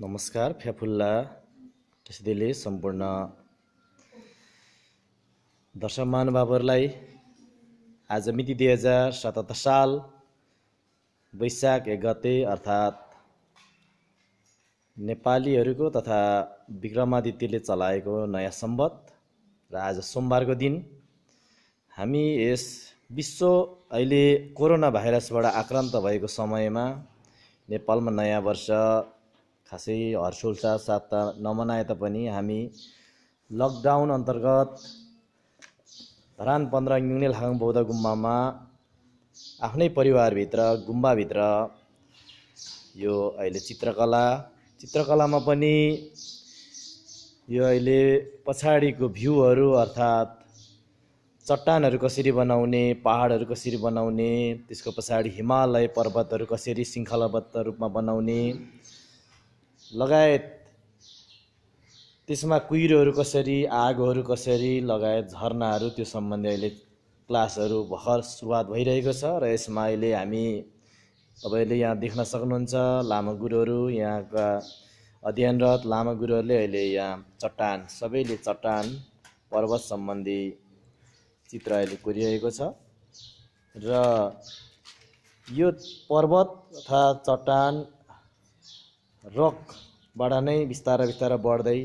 नमस्कार फ्याफुल्ला त्यसैले सम्पूर्ण दर्शक महानुभावहरूलाई आज मिति दुई हजार सतहत्तर साल वैशाख एक गते अर्थात् नेपालीहरूको तथा विक्रमादित्यले चलाएको नयाँ सम्बत र आज सोमबारको दिन हामी यस विश्व अहिले कोरोना भाइरसबाट आक्रान्त भएको समयमा नेपालमा नयाँ वर्ष खासै हर्षोल्लास साता नमनाए तापनि हामी लकडाउन अन्तर्गत धरान पन्ध्र युङ्गे लाखाङ बौद्ध गुम्बामा आफ्नै परिवारभित्र गुम्बाभित्र यो अहिले चित्रकला चित्रकलामा पनि यो अहिले पछाडिको भ्यूहरू अर्थात् चट्टानहरू कसरी बनाउने पाहाडहरू कसरी बनाउने त्यसको पछाडि हिमालय पर्वतहरू कसरी शृङ्खलाबद्ध रूपमा बनाउने लगायत त्यसमा कुहिरोहरू कसरी आगोहरू कसरी लगायत झर्नाहरू त्यो सम्बन्धी अहिले क्लासहरू भर्खर सुरुवात भइरहेको छ र यसमा अहिले हामी तपाईँले यहाँ देख्न सक्नुहुन्छ लामा गुरुहरू यहाँका अध्ययनरत लामा गुरुहरूले अहिले यहाँ चट्टान सबैले चट्टान पर्वत सम्बन्धी चित्र अहिले कोरिरहेको छ र यो पर्वत तथा चट्टान रकबाट नै बिस्तारै बिस्तारै बढ्दै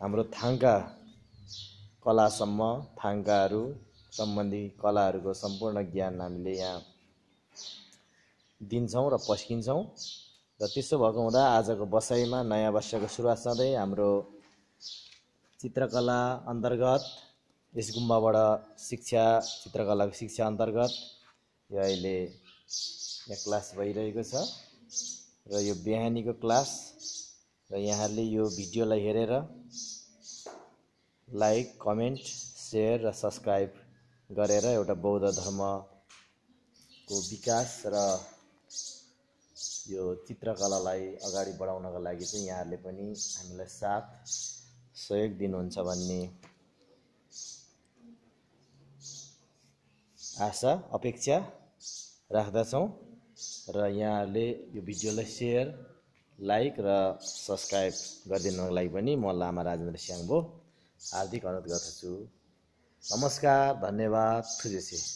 हाम्रो थाङ्का कलासम्म थाङ्काहरू सम्बन्धी कलाहरूको सम्पूर्ण ज्ञान हामीले यहाँ दिन्छौँ र पस्किन्छौँ र त्यसो भएको हुँदा आजको बसाइमा नयाँ वर्षको सुरुवात सधैँ हाम्रो चित्रकला अन्तर्गत यस गुम्बाबाट शिक्षा चित्रकलाको शिक्षा अन्तर्गत यो अहिले यहाँ क्लास भइरहेको छ र यो बिहानीको क्लास र यहाँहरूले यो भिडियोलाई हेरेर लाइक कमेन्ट सेयर र सब्सक्राइब गरेर एउटा बौद्ध धर्मको विकास र यो चित्रकलालाई अगाडि बढाउनको लागि चाहिँ यहाँहरूले पनि हामीलाई साथ सहयोग दिनुहुन्छ भन्ने आशा अपेक्षा राख्दछौँ र यहाँहरूले यो भिडियोलाई सेयर लाइक र सब्सक्राइब गरिदिनुको लागि पनि म लामा राजेन्द्र स्याङ्बो हार्दिक अनुरोध गर्दछु नमस्कार धन्यवाद थुजेसी